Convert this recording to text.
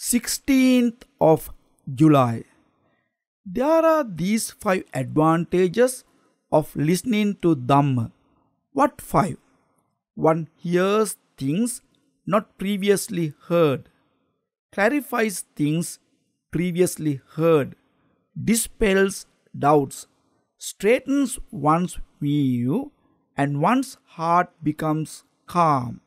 16th of July. There are these five advantages of listening to Dhamma. What five? One hears things not previously heard, clarifies things previously heard, dispels doubts, straightens one's view, and one's heart becomes calm.